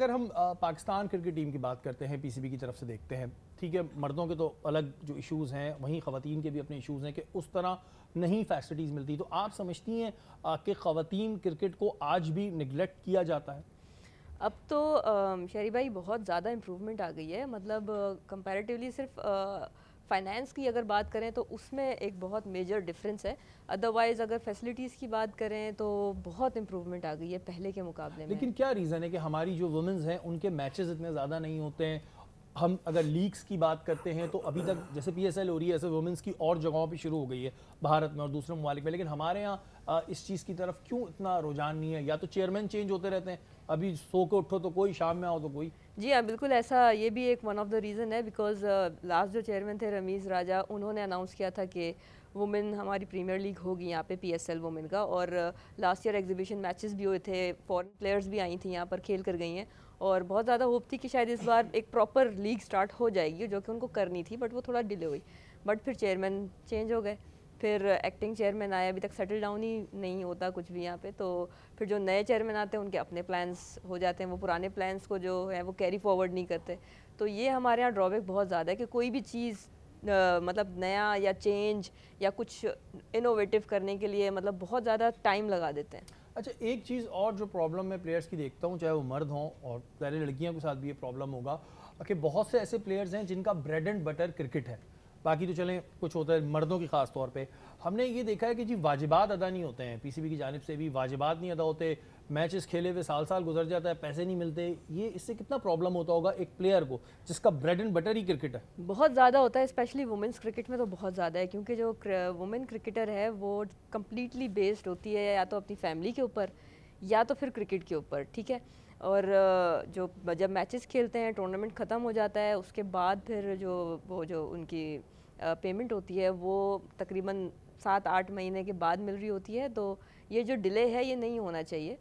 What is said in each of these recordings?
अगर हम Pakistan cricket team की बात करते हैं पीसीबी की तरफ से देखते हैं ठीक है मर्दों के तो अलग जो इश्यूज हैं वहीं खातन के भी अपने इश्यूज हैं कि उस तरह नहीं फैसिलिटीज़ मिलती तो आप समझती हैं कि खातन क्रिकेट को आज भी निगलेक्ट किया जाता है अब तो शहरी भाई बहुत ज़्यादा इम्प्रूवमेंट आ गई है मतलब कंपेरेटिवली सिर्फ आ, फाइनेंस की अगर बात करें तो उसमें एक बहुत मेजर डिफरेंस है अदरवाइज़ अगर फैसिलिटीज़ की बात करें तो बहुत इंप्रूवमेंट आ गई है पहले के मुकाबले में लेकिन क्या रीज़न है कि हमारी जो वुमेंस हैं उनके मैचेस इतने ज़्यादा नहीं होते हैं हम अगर लीग्स की बात करते हैं तो अभी तक जैसे पी एस एल हो रही है ऐसे वुमेंस की और जगहों पर शुरू हो गई है भारत में और दूसरे ममालिक में लेकिन हमारे यहाँ इस चीज़ की तरफ क्यों इतना रुझान नहीं है या तो चेयरमैन चेंज होते रहते हैं अभी सो के उठो तो कोई शाम में आओ तो कोई जी हाँ बिल्कुल ऐसा ये भी एक वन ऑफ द रीज़न है बिकॉज लास्ट uh, जो चेयरमैन थे रमीज़ राजा उन्होंने अनाउंस किया था कि वुमेन हमारी प्रीमियर लीग होगी यहाँ पे पीएसएल वुमेन का और लास्ट ईयर एग्जीबिशन मैचेस भी हुए थे फॉरेन प्लेयर्स भी आई थी यहाँ पर खेल कर गई हैं और बहुत ज़्यादा होप थी कि शायद इस बार एक प्रॉपर लीग स्टार्ट हो जाएगी जो कि उनको करनी थी बट वो थोड़ा डिले हुई बट फिर चेयरमैन चेंज हो गए फिर एक्टिंग चेयरमैन आए अभी तक सेटल डाउन ही नहीं होता कुछ भी यहाँ पे तो फिर जो नए चेयरमैन आते हैं उनके अपने प्लान्स हो जाते हैं वो पुराने प्लान्स को जो है वो कैरी फॉरवर्ड नहीं करते तो ये हमारे यहाँ ड्रॉबैक बहुत ज़्यादा है कि कोई भी चीज़ मतलब नया या चेंज या कुछ इनोवेटिव करने के लिए मतलब बहुत ज़्यादा टाइम लगा देते हैं अच्छा एक चीज़ और जो प्रॉब्लम मैं प्लेयर्स की देखता हूँ चाहे वो मर्द हों और पहले लड़कियों के साथ भी ये प्रॉब्लम होगा कि बहुत से ऐसे प्लेयर्स हैं जिनका ब्रेड एंड बटर क्रिकेट है बाकी तो चलें कुछ होता है मर्दों की खास तौर पे हमने ये देखा है कि जी वाजिबात अदा नहीं होते हैं पीसीबी की जानब से भी वाजिबात नहीं अदा होते मैचेस खेले हुए साल साल गुजर जाता है पैसे नहीं मिलते ये इससे कितना प्रॉब्लम होता होगा एक प्लेयर को जिसका ब्रेड एंड बटर ही क्रिकेट है बहुत ज़्यादा होता है स्पेशली वुमेंस क्रिकेट में तो बहुत ज़्यादा है क्योंकि जो वुमेन क्रिकेटर है वो कम्प्लीटली बेस्ड होती है या तो अपनी फैमिली के ऊपर या तो फिर क्रिकेट के ऊपर ठीक है और जो जब मैचेस खेलते हैं टूर्नामेंट ख़त्म हो जाता है उसके बाद फिर जो वो जो उनकी पेमेंट होती है वो तकरीबन सात आठ महीने के बाद मिल रही होती है तो ये जो डिले है ये नहीं होना चाहिए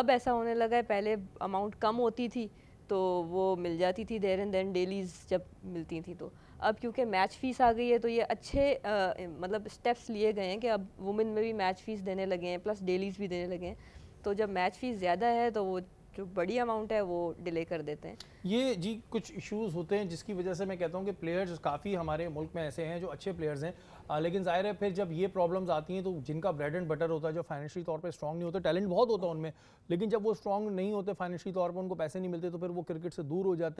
अब ऐसा होने लगा है पहले अमाउंट कम होती थी तो वो मिल जाती थी देर एंड देन डेलीज जब मिलती थी तो अब क्योंकि मैच फीस आ गई है तो ये अच्छे आ, मतलब स्टेप्स लिए गए हैं कि अब वुमेन में भी मैच फीस देने लगे हैं प्लस डेलीज भी देने लगे हैं तो जब मैच फीस ज़्यादा है तो वो जो बड़ी अमाउंट है वो डिले कर देते हैं ये जी कुछ इश्यूज होते हैं जिसकी वजह से मैं कहता हूँ कि प्लेयर्स काफ़ी हमारे मुल्क में ऐसे हैं जो अच्छे प्लेयर्स हैं आ, लेकिन ज़ाहिर है फिर जब ये प्रॉब्लम्स आती हैं तो जिनका ब्रेड एंड बटर होता है जो फाइनेंशियली तौर पर स्ट्रॉग नहीं होता टैलेंट बहुत होता है उनमें लेकिन जब वो स्ट्रॉन्ग नहीं होते फाइनेंशियली तौर पर उनको पैसे नहीं मिलते तो फिर वो क्रिकेट से दूर हो जाते